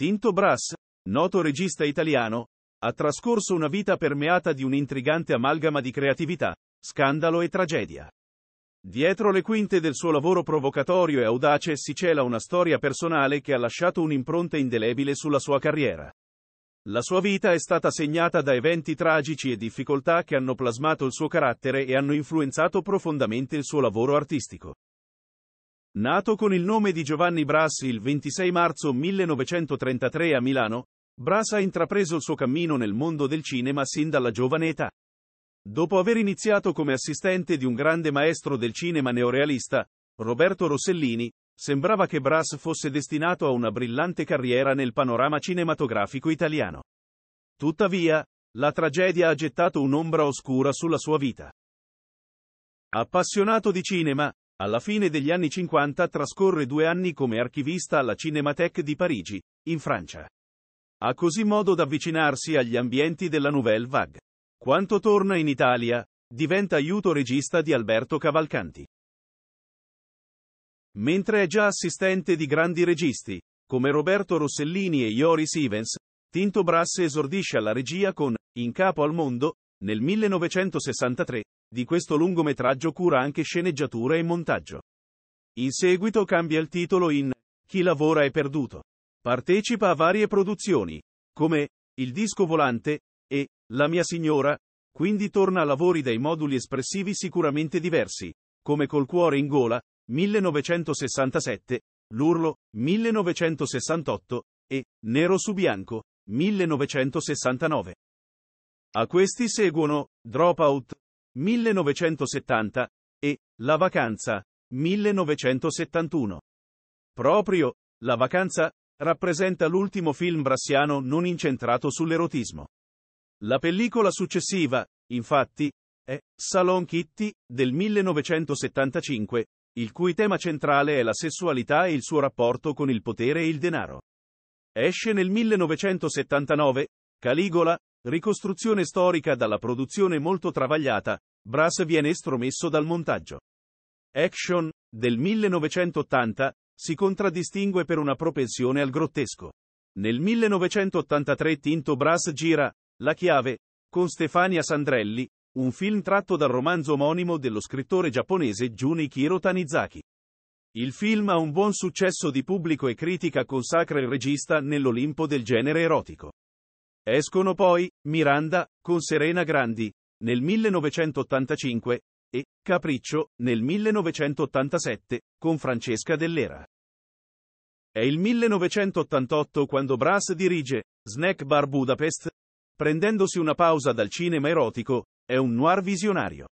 Tinto Brass, noto regista italiano, ha trascorso una vita permeata di un'intrigante amalgama di creatività, scandalo e tragedia. Dietro le quinte del suo lavoro provocatorio e audace si cela una storia personale che ha lasciato un'impronta indelebile sulla sua carriera. La sua vita è stata segnata da eventi tragici e difficoltà che hanno plasmato il suo carattere e hanno influenzato profondamente il suo lavoro artistico. Nato con il nome di Giovanni Brassi il 26 marzo 1933 a Milano, Brass ha intrapreso il suo cammino nel mondo del cinema sin dalla giovane età. Dopo aver iniziato come assistente di un grande maestro del cinema neorealista, Roberto Rossellini, sembrava che Brass fosse destinato a una brillante carriera nel panorama cinematografico italiano. Tuttavia, la tragedia ha gettato un'ombra oscura sulla sua vita. Appassionato di cinema, alla fine degli anni 50 trascorre due anni come archivista alla Cinémathèque di Parigi, in Francia. Ha così modo d'avvicinarsi agli ambienti della Nouvelle Vague. Quanto torna in Italia, diventa aiuto regista di Alberto Cavalcanti. Mentre è già assistente di grandi registi, come Roberto Rossellini e Joris Evans, Tinto Brass esordisce alla regia con In capo al mondo, nel 1963, di questo lungometraggio cura anche sceneggiatura e montaggio. In seguito cambia il titolo in Chi lavora è perduto. Partecipa a varie produzioni, come Il disco volante e La mia signora, quindi torna a lavori dai moduli espressivi sicuramente diversi, come Col cuore in gola, 1967, L'urlo, 1968, e Nero su bianco, 1969. A questi seguono Dropout, 1970, e La vacanza, 1971. Proprio La vacanza rappresenta l'ultimo film brassiano non incentrato sull'erotismo. La pellicola successiva, infatti, è Salon Kitty del 1975, il cui tema centrale è la sessualità e il suo rapporto con il potere e il denaro. Esce nel 1979, Caligola, Ricostruzione storica dalla produzione molto travagliata, Brass viene estromesso dal montaggio. Action, del 1980, si contraddistingue per una propensione al grottesco. Nel 1983 Tinto Brass gira La chiave, con Stefania Sandrelli, un film tratto dal romanzo omonimo dello scrittore giapponese Junichiro Tanizaki. Il film ha un buon successo di pubblico e critica consacra il regista nell'Olimpo del genere erotico. Escono poi Miranda, con Serena Grandi, nel 1985, e Capriccio, nel 1987, con Francesca Dell'Era. È il 1988 quando Brass dirige Snack Bar Budapest, prendendosi una pausa dal cinema erotico, è un noir visionario.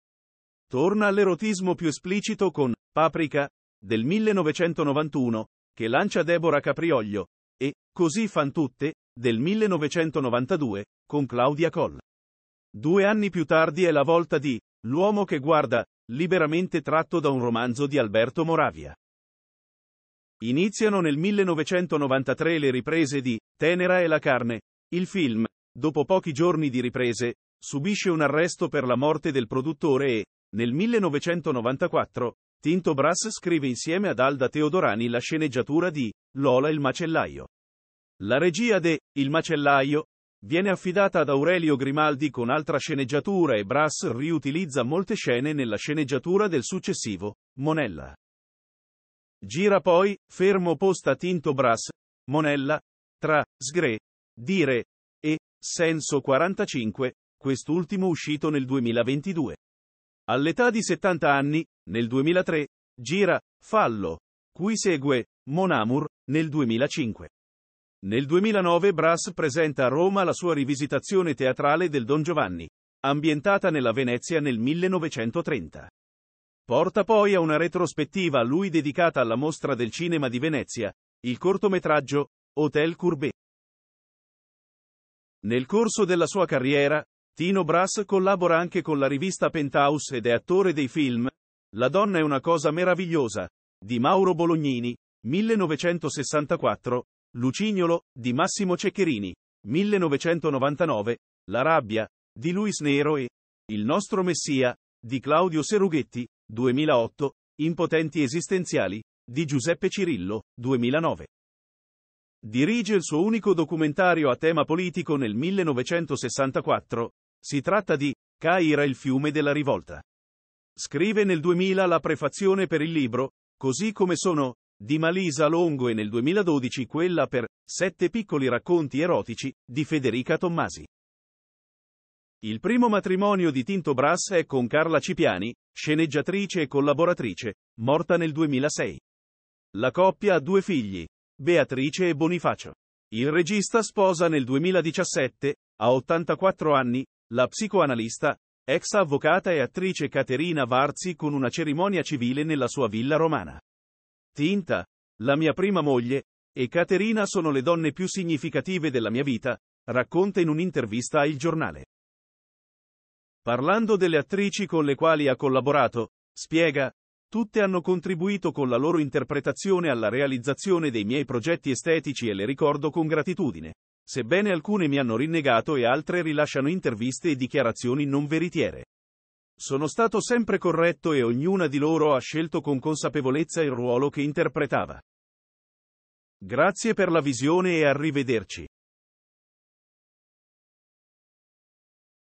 Torna all'erotismo più esplicito con Paprika, del 1991, che lancia Deborah Caprioglio, e Così fan tutte, del 1992, con Claudia Coll. Due anni più tardi è la volta di L'uomo che guarda, liberamente tratto da un romanzo di Alberto Moravia. Iniziano nel 1993 le riprese di Tenera e la carne. Il film, dopo pochi giorni di riprese, subisce un arresto per la morte del produttore e, nel 1994, Tinto Brass scrive insieme ad Alda Teodorani la sceneggiatura di Lola il macellaio. La regia de Il macellaio viene affidata ad Aurelio Grimaldi con altra sceneggiatura e Brass riutilizza molte scene nella sceneggiatura del successivo, Monella. Gira poi, fermo posta Tinto Brass, Monella, tra, Sgre, Dire, e, Senso 45, quest'ultimo uscito nel 2022. All'età di 70 anni, nel 2003, gira, Fallo, cui segue, Monamur, nel 2005. Nel 2009 Brass presenta a Roma la sua rivisitazione teatrale del Don Giovanni, ambientata nella Venezia nel 1930. Porta poi a una retrospettiva a lui dedicata alla Mostra del Cinema di Venezia, il cortometraggio Hotel Courbet. Nel corso della sua carriera, Tino Brass collabora anche con la rivista Penthouse ed è attore dei film La donna è una cosa meravigliosa, di Mauro Bolognini, 1964, Lucignolo, di Massimo Ceccherini, 1999, La rabbia, di Luis Nero e Il nostro Messia, di Claudio Serughetti, 2008, Impotenti esistenziali, di Giuseppe Cirillo, 2009. Dirige il suo unico documentario a tema politico nel 1964, si tratta di Caira il fiume della rivolta. Scrive nel 2000 la prefazione per il libro, così come sono, di Malisa Longo e nel 2012 quella per Sette piccoli racconti erotici di Federica Tommasi. Il primo matrimonio di Tinto Brass è con Carla Cipiani, sceneggiatrice e collaboratrice, morta nel 2006. La coppia ha due figli, Beatrice e Bonifacio. Il regista sposa nel 2017, a 84 anni, la psicoanalista, ex avvocata e attrice Caterina Varzi con una cerimonia civile nella sua villa romana. Tinta, la mia prima moglie, e Caterina sono le donne più significative della mia vita, racconta in un'intervista a Il Giornale. Parlando delle attrici con le quali ha collaborato, spiega, tutte hanno contribuito con la loro interpretazione alla realizzazione dei miei progetti estetici e le ricordo con gratitudine, sebbene alcune mi hanno rinnegato e altre rilasciano interviste e dichiarazioni non veritiere. Sono stato sempre corretto e ognuna di loro ha scelto con consapevolezza il ruolo che interpretava. Grazie per la visione e arrivederci.